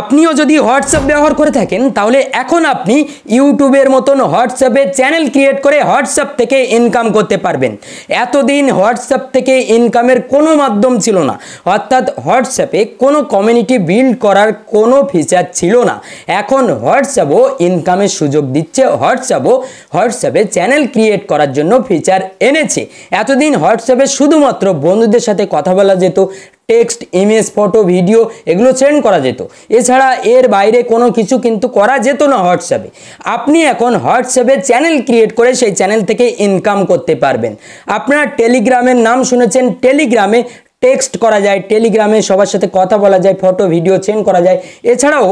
আপনিও যদি হোয়াটসঅ্যাপ ব্যবহার করে থাকেন তাহলে এখন আপনি ইউটিউবের মতন হোয়াটসঅ্যাপে চ্যানেল ক্রিয়েট করে হোয়াটসঅ্যাপ থেকে ইনকাম করতে পারবেন এতদিন হোয়াটসঅ্যাপ থেকে ইনকামের কোনো মাধ্যম ছিল না অর্থাৎ হোয়াটসঅ্যাপে কোনো কমিউনিটি বিল্ড করার কোনো ফিচার ছিল না এখন হোয়াটসঅ্যাপও ইনকামের সুযোগ দিচ্ছে হোয়াটসঅ্যাপও হোয়াটসঅ্যাপে চ্যানেল ক্রিয়েট করার জন্য ফিচার এনেছে এতদিন হোয়াটসঅ্যাপে শুধুমাত্র বন্ধুদের সাথে কথা বলা যেত টেক্সট ইমেজ ফটো ভিডিও এগুলো সেন্ড করা যেত এছাড়া এর বাইরে কোনো কিছু কিন্তু করা যেত না হোয়াটসঅ্যাপে আপনি এখন হোয়াটসঅ্যাপে চ্যানেল ক্রিয়েট করে সেই চ্যানেল থেকে ইনকাম করতে পারবেন আপনার টেলিগ্রামের নাম শুনেছেন টেলিগ্রামে টেক্সট করা যায় টেলিগ্রামে সবার সাথে কথা বলা যায় ফটো ভিডিও চেন করা যায় এছাড়াও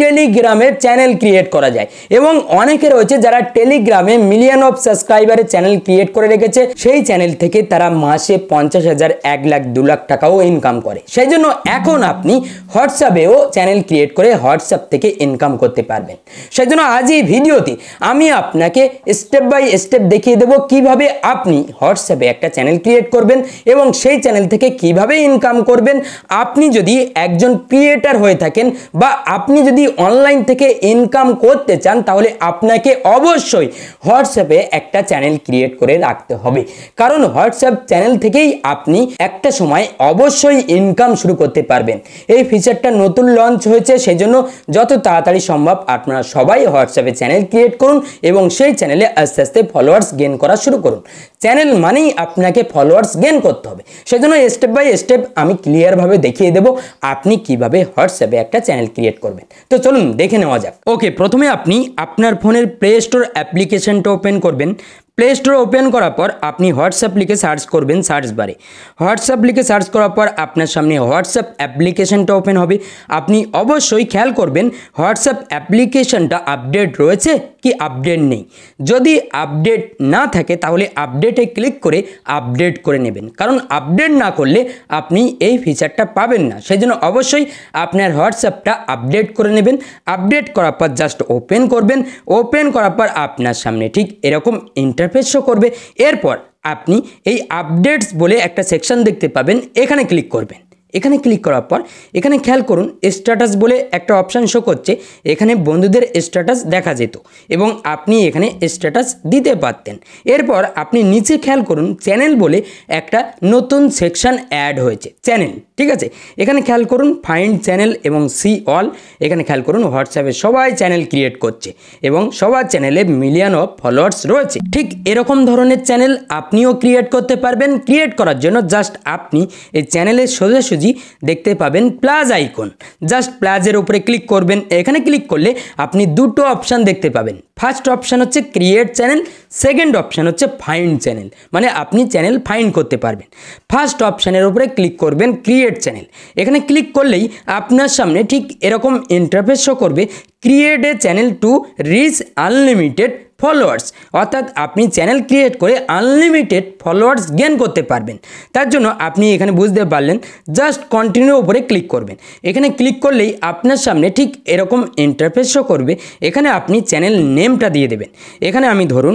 টেলিগ্রামে চ্যানেল ক্রিয়েট করা যায় এবং অনেকে রয়েছে যারা টেলিগ্রামে মিলিয়ন অফ সাবস্ক্রাইবারের চ্যানেল ক্রিয়েট করে রেখেছে সেই চ্যানেল থেকে তারা মাসে পঞ্চাশ হাজার এক লাখ দু লাখ টাকাও ইনকাম করে সেই জন্য এখন আপনি হোয়াটসঅ্যাপেও চ্যানেল ক্রিয়েট করে হোয়াটসঅ্যাপ থেকে ইনকাম করতে পারবেন সেই জন্য আজ এই ভিডিওতে আমি আপনাকে স্টেপ বাই স্টেপ দেখিয়ে দেবো কিভাবে আপনি হোয়াটসঅ্যাপে একটা চ্যানেল ক্রিয়েট করবেন এবং সেই চ্যানেল থেকে কিভাবে ইনকাম করবেন আপনি যদি একজন ক্রিয়েটার হয়ে থাকেন বা আপনি যদি যদি অনলাইন থেকে ইনকাম করতে চান তাহলে আপনাকে অবশ্যই হোয়াটসঅ্যাপে একটা চ্যানেল ক্রিয়েট করে রাখতে হবে কারণ হোয়াটসঅ্যাপ চ্যানেল থেকেই আপনি একটা সময় অবশ্যই ইনকাম শুরু করতে পারবেন এই ফিচারটা নতুন লঞ্চ হয়েছে সেজন্য যত তাড়াতাড়ি সম্ভব আপনারা সবাই হোয়াটসঅ্যাপে চ্যানেল ক্রিয়েট করুন এবং সেই চ্যানেলে আস্তে আস্তে ফলোয়ার্স গেন করা শুরু করুন চ্যানেল মানেই আপনাকে ফলোয়ার্স গেন করতে হবে সেজন্য স্টেপ বাই স্টেপ আমি ক্লিয়ারভাবে দেখিয়ে দেব আপনি কিভাবে হোয়াটসঅ্যাপে একটা চ্যানেল ক্রিয়েট করবেন তো তো চলুন দেখে নেওয়া যাক ওকে প্রথমে আপনি আপনার ফোনের প্লে স্টোর অ্যাপ্লিকেশনটা ওপেন করবেন প্লে স্টোর ওপেন করার পর আপনি হোয়াটসঅ্যাপ লিখে সার্চ করবেন সার্চ বারে হোয়াটসঅ্যাপ লিখে সার্চ করার পর আপনার সামনে হোয়াটসঅ্যাপ অ্যাপ্লিকেশনটা ওপেন হবে আপনি অবশ্যই খেয়াল করবেন হোয়াটসঅ্যাপ অ্যাপ্লিকেশনটা আপডেট রয়েছে কি আপডেট নেই যদি আপডেট না থাকে তাহলে আপডেটে ক্লিক করে আপডেট করে নেবেন কারণ আপডেট না করলে আপনি এই ফিচারটা পাবেন না সেই জন্য অবশ্যই আপনার হোয়াটসঅ্যাপটা আপডেট করে নেবেন আপডেট করার পর জাস্ট ওপেন করবেন ওপেন করার পর আপনার সামনে ঠিক এরকম ইন্টার ইন্টারফেস শো করবে এরপর আপনি এই আপডেটস বলে একটা সেকশন দেখতে পাবেন এখানে ক্লিক করবেন এখানে ক্লিক করার পর এখানে খেয়াল করুন স্ট্যাটাস বলে একটা অপশান শো করছে এখানে বন্ধুদের স্ট্যাটাস দেখা যেত এবং আপনি এখানে স্ট্যাটাস দিতে পারতেন এরপর আপনি নিচে খেয়াল করুন চ্যানেল বলে একটা নতুন সেকশান অ্যাড হয়েছে চ্যানেল ঠিক আছে এখানে খেয়াল করুন ফাইন্ড চ্যানেল এবং সি অল এখানে খেয়াল করুন হোয়াটসঅ্যাপে সবাই চ্যানেল ক্রিয়েট করছে এবং সবার চ্যানেলে মিলিয়ন অফ ফলোয়ার্স রয়েছে ঠিক এরকম ধরনের চ্যানেল আপনিও ক্রিয়েট করতে পারবেন ক্রিয়েট করার জন্য জাস্ট আপনি এই চ্যানেলের সোজাসুজি ইমোজি দেখতে পাবেন প্লাস আইকন জাস্ট প্লাজের উপরে ক্লিক করবেন এখানে ক্লিক করলে আপনি দুটো অপশান দেখতে পাবেন ফার্স্ট অপশান হচ্ছে ক্রিয়েট চ্যানেল সেকেন্ড অপশান হচ্ছে ফাইন্ড চ্যানেল মানে আপনি চ্যানেল ফাইন্ড করতে পারবেন ফার্স্ট অপশানের উপরে ক্লিক করবেন ক্রিয়েট চ্যানেল এখানে ক্লিক করলেই আপনার সামনে ঠিক এরকম ইন্টারফেস শো করবে create a channel to reach unlimited followers অর্থাৎ আপনি চ্যানেল ক্রিয়েট করে আনলিমিটেড ফলোয়ার্স গেন করতে পারবেন তার জন্য আপনি এখানে বুঝতে পারলেন জাস্ট কন্টিনিউ উপরে ক্লিক করবেন এখানে ক্লিক করলেই আপনার সামনে ঠিক এরকম ইন্টারফেস শো করবে এখানে আপনি চ্যানেল নেমটা দিয়ে দেবেন এখানে আমি ধরুন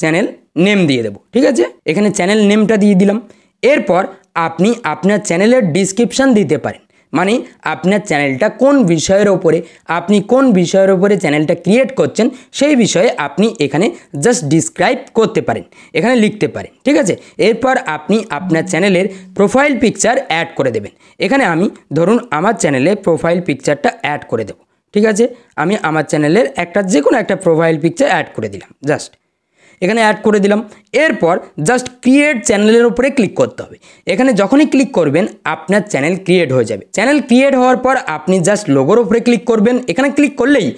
চ্যানেল নেম দিয়ে দেব ঠিক আছে এখানে চ্যানেল নেমটা দিয়ে দিলাম এরপর আপনি আপনার চ্যানেলের ডিসক্রিপশান দিতে পারেন মানে আপনার চ্যানেলটা কোন বিষয়ের ওপরে আপনি কোন বিষয়ের ওপরে চ্যানেলটা ক্রিয়েট করছেন সেই বিষয়ে আপনি এখানে জাস্ট ডিসক্রাইব করতে পারেন এখানে লিখতে পারেন ঠিক আছে এরপর আপনি আপনার চ্যানেলের প্রোফাইল পিকচার অ্যাড করে দেবেন এখানে আমি ধরুন আমার চ্যানেলে প্রোফাইল পিকচারটা অ্যাড করে দেব ঠিক আছে আমি আমার চ্যানেলের একটা যে কোনো একটা প্রোফাইল পিকচার অ্যাড করে দিলাম জাস্ট এখানে অ্যাড করে দিলাম এরপর জাস্ট ক্রিয়েট চ্যানেলের উপরে ক্লিক করতে হবে এখানে যখনই ক্লিক করবেন আপনার চ্যানেল ক্রিয়েট হয়ে যাবে চ্যানেল ক্রিয়েট হওয়ার পর আপনি জাস্ট লোগোর উপরে ক্লিক করবেন এখানে ক্লিক করলেই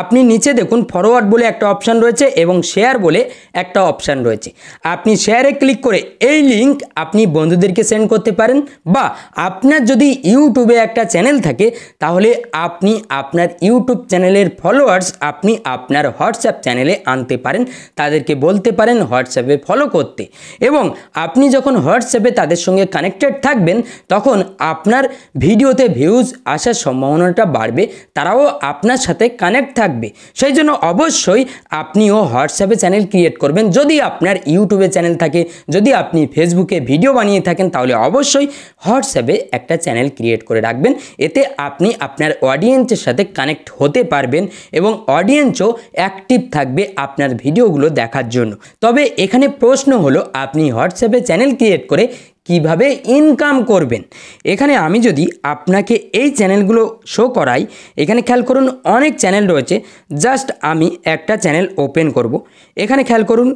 আপনি নিচে দেখুন ফরওয়ার্ড বলে একটা অপশান রয়েছে এবং শেয়ার বলে একটা অপশান রয়েছে আপনি শেয়ারে ক্লিক করে এই লিঙ্ক আপনি বন্ধুদেরকে সেন্ড করতে পারেন বা আপনার যদি ইউটিউবে একটা চ্যানেল থাকে তাহলে আপনি আপনার ইউটিউব চ্যানেলের ফলোয়ার্স আপনি আপনার হোয়াটসঅ্যাপ চ্যানেলে আনতে পারেন তাদেরকে বল বলতে পারেন হোয়াটসঅ্যাপে ফলো করতে এবং আপনি যখন হোয়াটসঅ্যাপে তাদের সঙ্গে কানেক্টেড থাকবেন তখন আপনার ভিডিওতে ভিউজ আসার সম্ভাবনাটা বাড়বে তারাও আপনার সাথে কানেক্ট থাকবে সেই জন্য অবশ্যই আপনিও হোয়াটসঅ্যাপে চ্যানেল ক্রিয়েট করবেন যদি আপনার ইউটিউবে চ্যানেল থাকে যদি আপনি ফেসবুকে ভিডিও বানিয়ে থাকেন তাহলে অবশ্যই হোয়াটসঅ্যাপে একটা চ্যানেল ক্রিয়েট করে রাখবেন এতে আপনি আপনার অডিয়েন্সের সাথে কানেক্ট হতে পারবেন এবং অডিয়েন্সও অ্যাক্টিভ থাকবে আপনার ভিডিওগুলো দেখার জন্য জন্য তবে এখানে প্রশ্ন হলো আপনি হোয়াটসঅ্যাপে চ্যানেল ক্রিয়েট করে কিভাবে ইনকাম করবেন এখানে আমি যদি আপনাকে এই চ্যানেলগুলো শো করাই এখানে খেয়াল করুন অনেক চ্যানেল রয়েছে জাস্ট আমি একটা চ্যানেল ওপেন করব। এখানে খেয়াল করুন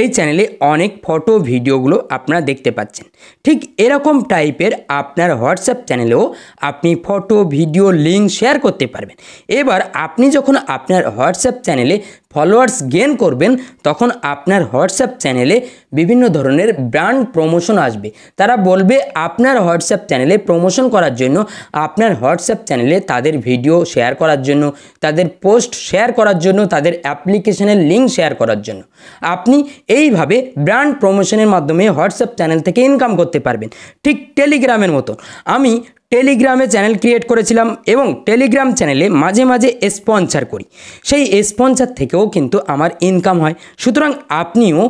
এই চ্যানেলে অনেক ফটো ভিডিওগুলো আপনারা দেখতে পাচ্ছেন ঠিক এরকম টাইপের আপনার হোয়াটসঅ্যাপ চ্যানেলেও আপনি ফটো ভিডিও লিঙ্ক শেয়ার করতে পারবেন এবার আপনি যখন আপনার হোয়াটসঅ্যাপ চ্যানেলে ফলোয়ার্স গেন করবেন তখন আপনার হোয়াটসঅ্যাপ চ্যানেলে বিভিন্ন ধরনের ব্র্যান্ড প্রমোশন আসবে তারা বলবে আপনার হোয়াটসঅ্যাপ চ্যানেলে প্রমোশন করার জন্য আপনার হোয়াটসঅ্যাপ চ্যানেলে তাদের ভিডিও শেয়ার করার জন্য তাদের পোস্ট শেয়ার করার জন্য তাদের অ্যাপ্লিকেশনের লিঙ্ক শেয়ার করার জন্য আপনি এইভাবে ব্র্যান্ড প্রমোশনের মাধ্যমে হোয়াটসঅ্যাপ চ্যানেল থেকে ইনকাম করতে পারবেন ঠিক টেলিগ্রামের মতো আমি টেলিগ্রামে চ্যানেল ক্রিয়েট করেছিলাম এবং টেলিগ্রাম চ্যানেলে মাঝে মাঝে স্পন্সার করি সেই স্পন্সার থেকেও কিন্তু আমার ইনকাম হয় সুতরাং আপনিও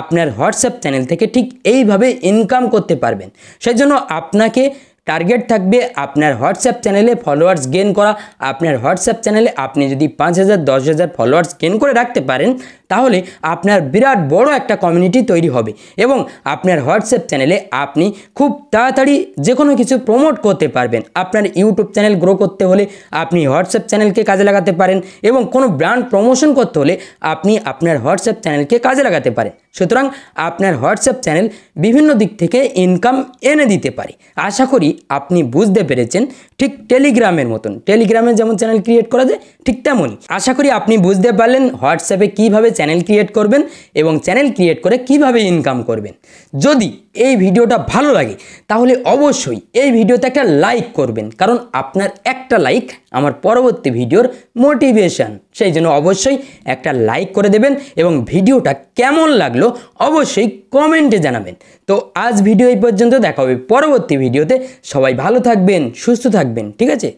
আপনার হোয়াটসঅ্যাপ চ্যানেল থেকে ঠিক এইভাবে ইনকাম করতে পারবেন সেই জন্য আপনাকে টার্গেট থাকবে আপনার হোয়াটসঅ্যাপ চ্যানেলে ফলোয়ার্স গেন করা আপনার হোয়াটসঅ্যাপ চ্যানেলে আপনি যদি পাঁচ হাজার দশ হাজার ফলোয়ার্স গেন করে রাখতে পারেন তাহলে আপনার বিরাট বড় একটা কমিউনিটি তৈরি হবে এবং আপনার হোয়াটসঅ্যাপ চ্যানেলে আপনি খুব তাড়াতাড়ি যে কোনো কিছু প্রমোট করতে পারবেন আপনার ইউটিউব চ্যানেল গ্রো করতে হলে আপনি হোয়াটসঅ্যাপ চ্যানেলকে কাজে লাগাতে পারেন এবং কোনো ব্র্যান্ড প্রমোশন করতে হলে আপনি আপনার হোয়াটসঅ্যাপ চ্যানেলকে কাজে লাগাতে পারেন সুতরাং আপনার হোয়াটসঅ্যাপ চ্যানেল বিভিন্ন দিক থেকে ইনকাম এনে দিতে পারে আশা করি আপনি বুঝতে পেরেছেন ঠিক টেলিগ্রামের মতন টেলিগ্রামে যেমন চ্যানেল ক্রিয়েট করা যায় ঠিক তেমনই আশা করি আপনি বুঝতে পারলেন হোয়াটসঅ্যাপে কিভাবে চ্যানেল ক্রিয়েট করবেন এবং চ্যানেল ক্রিয়েট করে কিভাবে ইনকাম করবেন যদি এই ভিডিওটা ভালো লাগে তাহলে অবশ্যই এই ভিডিওতে একটা লাইক করবেন কারণ আপনার একটা লাইক আমার পরবর্তী ভিডিওর মোটিভেশান সেই জন্য অবশ্যই একটা লাইক করে দেবেন এবং ভিডিওটা কেমন লাগলো অবশ্যই কমেন্টে জানাবেন তো আজ ভিডিও এই পর্যন্ত দেখা হবে পরবর্তী ভিডিওতে সবাই ভালো থাকবেন সুস্থ থাকবেন ঠিক আছে